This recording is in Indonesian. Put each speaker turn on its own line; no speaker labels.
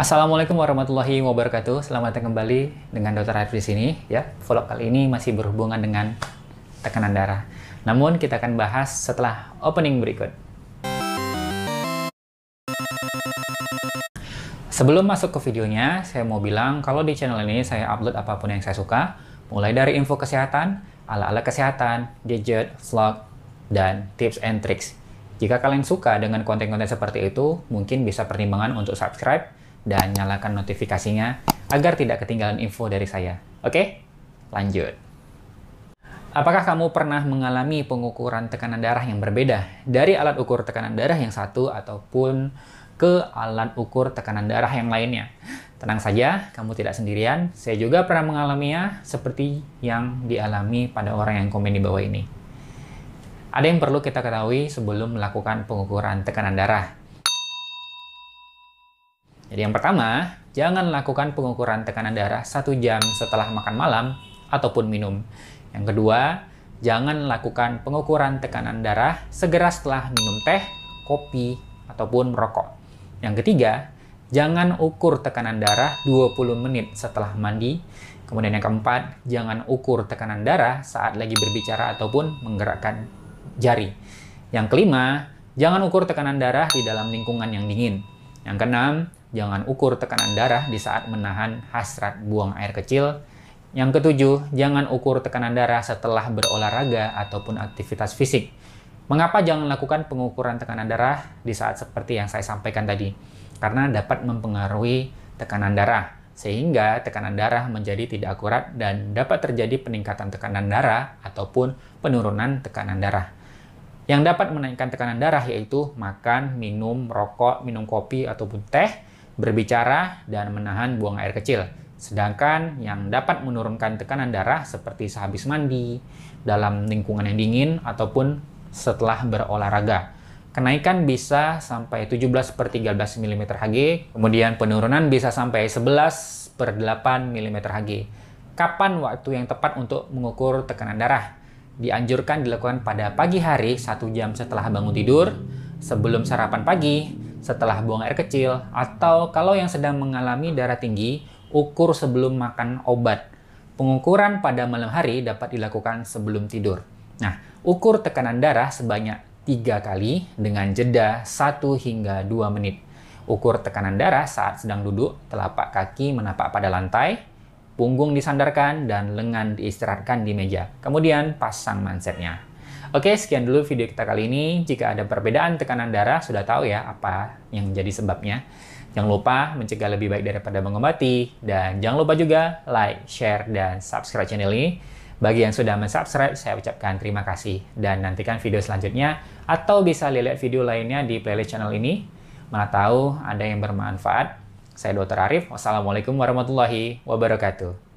Assalamualaikum warahmatullahi wabarakatuh. Selamat datang kembali dengan Dr. Arif di sini ya. Vlog kali ini masih berhubungan dengan tekanan darah. Namun kita akan bahas setelah opening berikut. Sebelum masuk ke videonya, saya mau bilang kalau di channel ini saya upload apapun yang saya suka, mulai dari info kesehatan, ala-ala kesehatan, gadget, vlog, dan tips and tricks. Jika kalian suka dengan konten-konten seperti itu, mungkin bisa pertimbangan untuk subscribe dan nyalakan notifikasinya agar tidak ketinggalan info dari saya. Oke, lanjut. Apakah kamu pernah mengalami pengukuran tekanan darah yang berbeda dari alat ukur tekanan darah yang satu ataupun ke alat ukur tekanan darah yang lainnya? Tenang saja, kamu tidak sendirian. Saya juga pernah mengalaminya seperti yang dialami pada orang yang komen di bawah ini. Ada yang perlu kita ketahui sebelum melakukan pengukuran tekanan darah. Jadi yang pertama, jangan lakukan pengukuran tekanan darah satu jam setelah makan malam ataupun minum. Yang kedua, jangan lakukan pengukuran tekanan darah segera setelah minum teh, kopi, ataupun merokok. Yang ketiga, jangan ukur tekanan darah 20 menit setelah mandi. Kemudian yang keempat, jangan ukur tekanan darah saat lagi berbicara ataupun menggerakkan jari. Yang kelima, jangan ukur tekanan darah di dalam lingkungan yang dingin. Yang keenam, jangan ukur tekanan darah di saat menahan hasrat buang air kecil. Yang ketujuh, jangan ukur tekanan darah setelah berolahraga ataupun aktivitas fisik. Mengapa jangan lakukan pengukuran tekanan darah di saat seperti yang saya sampaikan tadi? Karena dapat mempengaruhi tekanan darah, sehingga tekanan darah menjadi tidak akurat dan dapat terjadi peningkatan tekanan darah ataupun penurunan tekanan darah. Yang dapat menaikkan tekanan darah yaitu makan, minum, rokok, minum kopi, ataupun teh, berbicara, dan menahan buang air kecil. Sedangkan yang dapat menurunkan tekanan darah seperti sehabis mandi, dalam lingkungan yang dingin, ataupun setelah berolahraga. Kenaikan bisa sampai 17 per 13 mm Hg, kemudian penurunan bisa sampai 11 per 8 mm Hg. Kapan waktu yang tepat untuk mengukur tekanan darah? Dianjurkan dilakukan pada pagi hari, satu jam setelah bangun tidur, sebelum sarapan pagi, setelah buang air kecil, atau kalau yang sedang mengalami darah tinggi, ukur sebelum makan obat. Pengukuran pada malam hari dapat dilakukan sebelum tidur. Nah, ukur tekanan darah sebanyak tiga kali dengan jeda 1 hingga 2 menit. Ukur tekanan darah saat sedang duduk, telapak kaki menapak pada lantai, punggung disandarkan, dan lengan diistirahatkan di meja. Kemudian pasang mansetnya. Oke, sekian dulu video kita kali ini. Jika ada perbedaan tekanan darah, sudah tahu ya apa yang jadi sebabnya. Jangan lupa mencegah lebih baik daripada mengobati. Dan jangan lupa juga like, share, dan subscribe channel ini. Bagi yang sudah mensubscribe, saya ucapkan terima kasih. Dan nantikan video selanjutnya atau bisa lihat video lainnya di playlist channel ini. Mana tahu ada yang bermanfaat. Saya Dr. Arief. Wassalamualaikum warahmatullahi wabarakatuh.